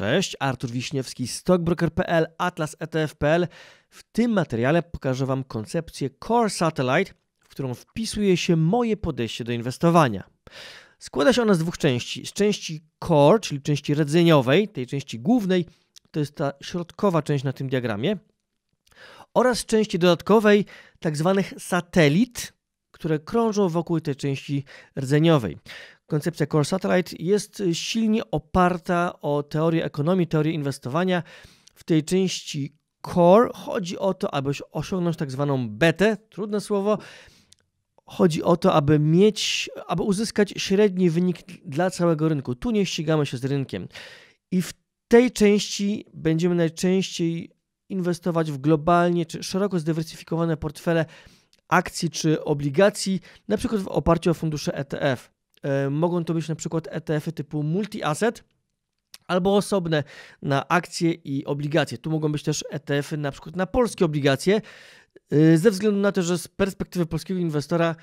Cześć, Artur Wiśniewski, stockbroker.pl, atlas ETF.pl. W tym materiale pokażę Wam koncepcję Core Satellite, w którą wpisuje się moje podejście do inwestowania. Składa się ona z dwóch części. Z części core, czyli części rdzeniowej, tej części głównej, to jest ta środkowa część na tym diagramie, oraz z części dodatkowej, tak zwanych satelit, które krążą wokół tej części rdzeniowej koncepcja Core Satellite jest silnie oparta o teorię ekonomii, teorię inwestowania. W tej części Core chodzi o to, aby osiągnąć tak zwaną betę, trudne słowo. Chodzi o to, aby mieć, aby uzyskać średni wynik dla całego rynku. Tu nie ścigamy się z rynkiem. I w tej części będziemy najczęściej inwestować w globalnie czy szeroko zdywersyfikowane portfele akcji czy obligacji, na przykład w oparciu o fundusze ETF. E, mogą to być na przykład ETF-y typu multi-asset, albo osobne na akcje i obligacje. Tu mogą być też ETF-y na przykład na polskie obligacje, e, ze względu na to, że z perspektywy polskiego inwestora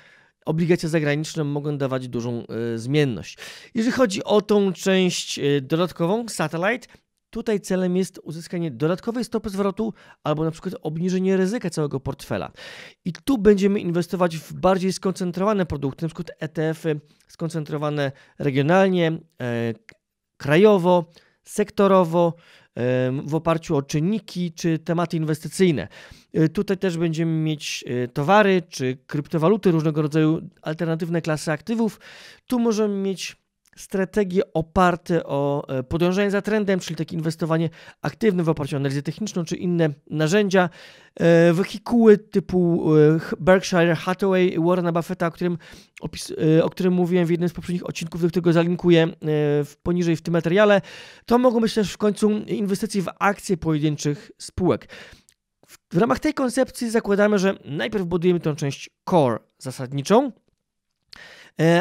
obligacje zagraniczne mogą dawać dużą e, zmienność. Jeżeli chodzi o tą część dodatkową, satellite, Tutaj celem jest uzyskanie dodatkowej stopy zwrotu albo na przykład obniżenie ryzyka całego portfela. I tu będziemy inwestować w bardziej skoncentrowane produkty, na przykład ETF-y skoncentrowane regionalnie, e, krajowo, sektorowo, w oparciu o czynniki czy tematy inwestycyjne. E, tutaj też będziemy mieć e, towary czy kryptowaluty różnego rodzaju alternatywne klasy aktywów. Tu możemy mieć strategie oparte o e, podążanie za trendem, czyli takie inwestowanie aktywne w oparciu o analizę techniczną czy inne narzędzia, e, wehikuły typu e, Berkshire Hathaway, Warrena Buffetta, o którym, opis, o którym mówiłem w jednym z poprzednich odcinków, do którego zalinkuję poniżej w tym materiale, to mogą być też w końcu inwestycje w akcje pojedynczych spółek. W ramach tej koncepcji zakładamy, że najpierw budujemy tą część core zasadniczą,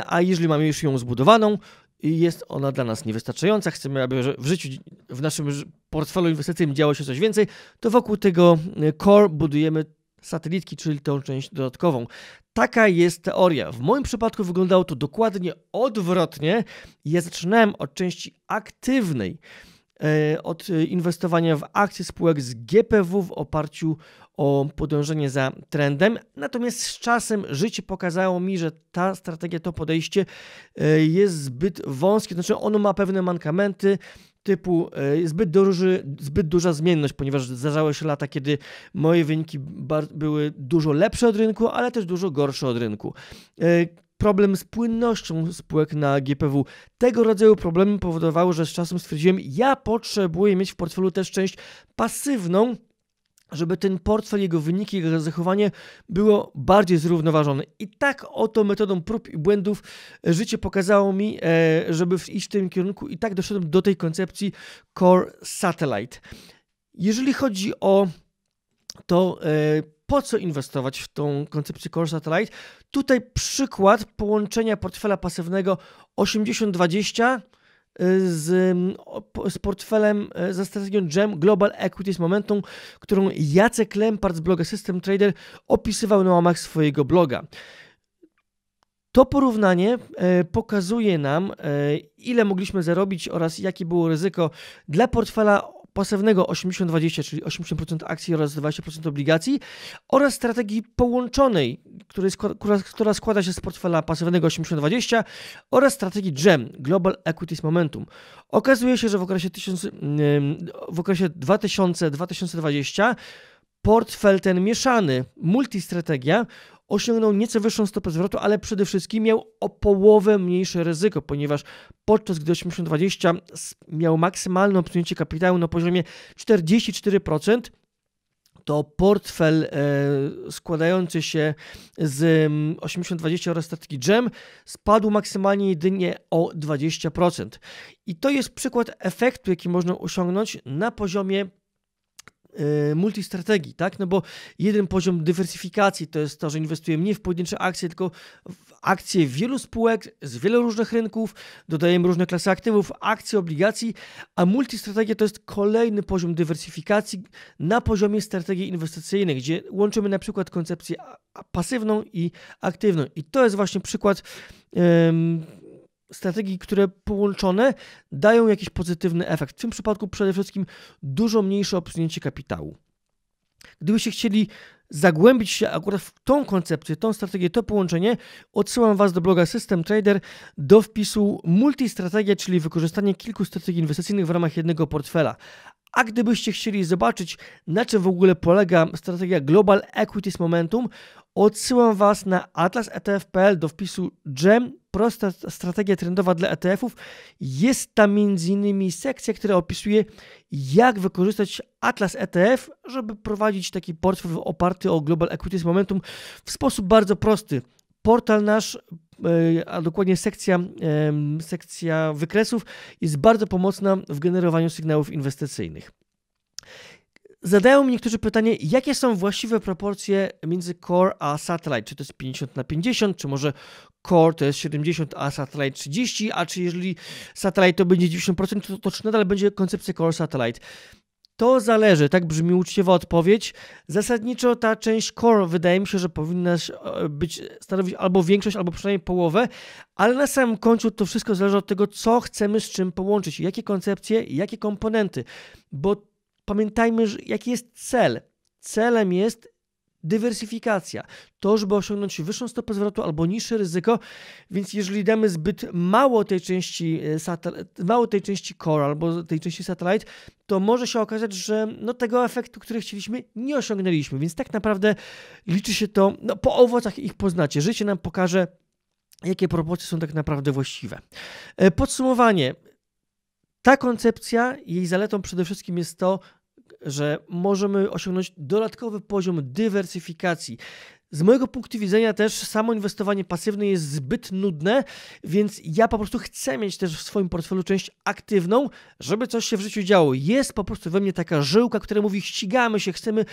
a jeżeli mamy już ją zbudowaną, i jest ona dla nas niewystarczająca. Chcemy, aby w życiu, w naszym portfelu inwestycyjnym działo się coś więcej, to wokół tego y, core budujemy satelitki, czyli tą część dodatkową. Taka jest teoria. W moim przypadku wyglądało to dokładnie odwrotnie. Ja zaczynałem od części aktywnej, e, od e, inwestowania w akcje spółek z GPW w oparciu o podążenie za trendem. Natomiast z czasem życie pokazało mi, że ta strategia, to podejście e, jest zbyt wąskie, znaczy ono ma pewne mankamenty, typu e, zbyt, duży, zbyt duża zmienność, ponieważ zdarzały się lata, kiedy moje wyniki były dużo lepsze od rynku, ale też dużo gorsze od rynku. E, problem z płynnością spółek na GPW. Tego rodzaju problemy powodowały, że z czasem stwierdziłem, ja potrzebuję mieć w portfelu też część pasywną, żeby ten portfel, jego wyniki, jego zachowanie było bardziej zrównoważone. I tak oto metodą prób i błędów e, życie pokazało mi, e, żeby iść w tym kierunku i tak doszedłem do tej koncepcji Core Satellite. Jeżeli chodzi o to, e, po co inwestować w tą koncepcję Core Satellite, tutaj przykład połączenia portfela pasywnego 80-20 z, mm, z portfelem, e, ze strategią GEM Global Equities Momentum, którą Jacek Lempart z bloga System Trader opisywał na łamach swojego bloga. To porównanie e, pokazuje nam, e, ile mogliśmy zarobić oraz jakie było ryzyko dla portfela pasywnego 80-20, czyli 80% akcji oraz 20% obligacji oraz strategii połączonej, która składa się z portfela pasywnego 80-20 oraz strategii GEM, Global Equities Momentum. Okazuje się, że w okresie, w okresie 2000-2020 portfel ten mieszany, multistrategia osiągnął nieco wyższą stopę zwrotu, ale przede wszystkim miał o połowę mniejsze ryzyko, ponieważ podczas gdy 8020 miał maksymalne obsunięcie kapitału na poziomie 44%, to portfel e, składający się z 80-20 oraz statki GEM spadł maksymalnie jedynie o 20%. I to jest przykład efektu, jaki można osiągnąć na poziomie Y, multistrategii, tak? No bo jeden poziom dywersyfikacji to jest to, że inwestujemy nie w pojedyncze akcje, tylko w akcje wielu spółek z wielu różnych rynków, dodajemy różne klasy aktywów, akcje, obligacji, a multistrategia to jest kolejny poziom dywersyfikacji na poziomie strategii inwestycyjnych, gdzie łączymy na przykład koncepcję pasywną i aktywną. I to jest właśnie przykład. Yy, strategii, które połączone dają jakiś pozytywny efekt. W tym przypadku przede wszystkim dużo mniejsze obsunięcie kapitału. Gdybyście chcieli zagłębić się akurat w tą koncepcję, tą strategię, to połączenie, odsyłam Was do bloga System Trader do wpisu multistrategia, czyli wykorzystanie kilku strategii inwestycyjnych w ramach jednego portfela. A gdybyście chcieli zobaczyć, na czym w ogóle polega strategia Global Equities Momentum, odsyłam Was na atlasetf.pl do wpisu "Gem", prosta strategia trendowa dla ETF-ów. Jest tam m.in. sekcja, która opisuje, jak wykorzystać Atlas ETF, żeby prowadzić taki portfel oparty o Global Equities Momentum w sposób bardzo prosty. Portal nasz, e, a dokładnie sekcja, sekcja wykresów, jest bardzo pomocna w generowaniu sygnałów inwestycyjnych. Zadają mi niektórzy pytanie, jakie są właściwe proporcje między core a satellite? Czy to jest 50 na 50, czy może core to jest 70, a satellite 30, a czy jeżeli satellite to będzie 90%, to, to czy nadal będzie koncepcja core satellite? To zależy, tak brzmi uczciwa odpowiedź. Zasadniczo ta część core wydaje mi się, że powinna e, być, stanowić albo większość, albo przynajmniej połowę, ale na samym końcu to wszystko zależy od tego, co chcemy z czym połączyć, jakie koncepcje, jakie komponenty, bo pamiętajmy, że jaki jest cel. Celem jest dywersyfikacja. To, żeby osiągnąć wyższą stopę zwrotu albo niższe ryzyko, więc jeżeli damy zbyt mało tej części, e, mało tej części core albo tej części satellite, to może się okazać, że no, tego efektu, który chcieliśmy, nie osiągnęliśmy. Więc tak naprawdę liczy się to, no, po owocach ich poznacie. Życie nam pokaże, jakie proporcje są tak naprawdę właściwe. E, podsumowanie. Ta koncepcja, jej zaletą przede wszystkim jest to, że możemy osiągnąć dodatkowy poziom dywersyfikacji. Z mojego punktu widzenia też samo inwestowanie pasywne jest zbyt nudne, więc ja po prostu chcę mieć też w swoim portfelu część aktywną, żeby coś się w życiu działo. Jest po prostu we mnie taka żyłka, która mówi ścigamy się, chcemy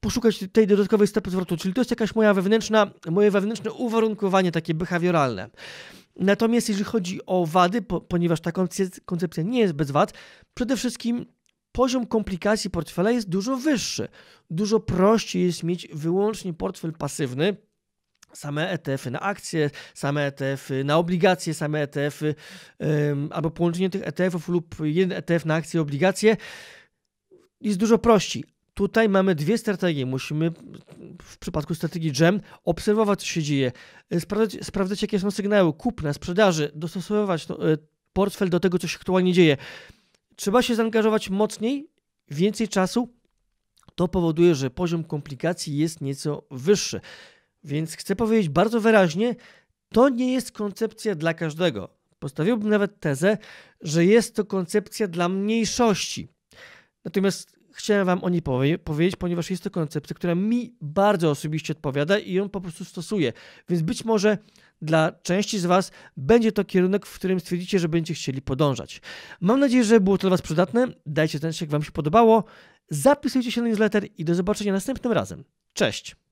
poszukać tej dodatkowej stopy zwrotu, czyli to jest jakaś moja wewnętrzna, moje wewnętrzne uwarunkowanie takie behawioralne. Natomiast jeżeli chodzi o wady, po, ponieważ ta koncepcja nie jest bez wad, przede wszystkim poziom komplikacji portfela jest dużo wyższy. Dużo prościej jest mieć wyłącznie portfel pasywny, same ETF-y na akcje, same ETF-y na obligacje, same ETF-y um, albo połączenie tych ETF-ów lub jeden ETF na akcje i obligacje jest dużo prościej. Tutaj mamy dwie strategie. Musimy w przypadku strategii GEM, obserwować, co się dzieje, y, sprawdzać, sprawdzać jakie są sygnały kupna, sprzedaży, dostosowywać no, y, portfel do tego, co się aktualnie dzieje. Trzeba się zaangażować mocniej, więcej czasu. To powoduje, że poziom komplikacji jest nieco wyższy. Więc chcę powiedzieć bardzo wyraźnie, to nie jest koncepcja dla każdego. Postawiłbym nawet tezę, że jest to koncepcja dla mniejszości. Natomiast chciałem Wam o niej powie powiedzieć, ponieważ jest to koncepcja, która mi bardzo osobiście odpowiada i ją po prostu stosuję. Więc być może dla części z Was będzie to kierunek, w którym stwierdzicie, że będziecie chcieli podążać. Mam nadzieję, że było to dla Was przydatne. Dajcie ten jak Wam się podobało. Zapisujcie się na newsletter i do zobaczenia następnym razem. Cześć!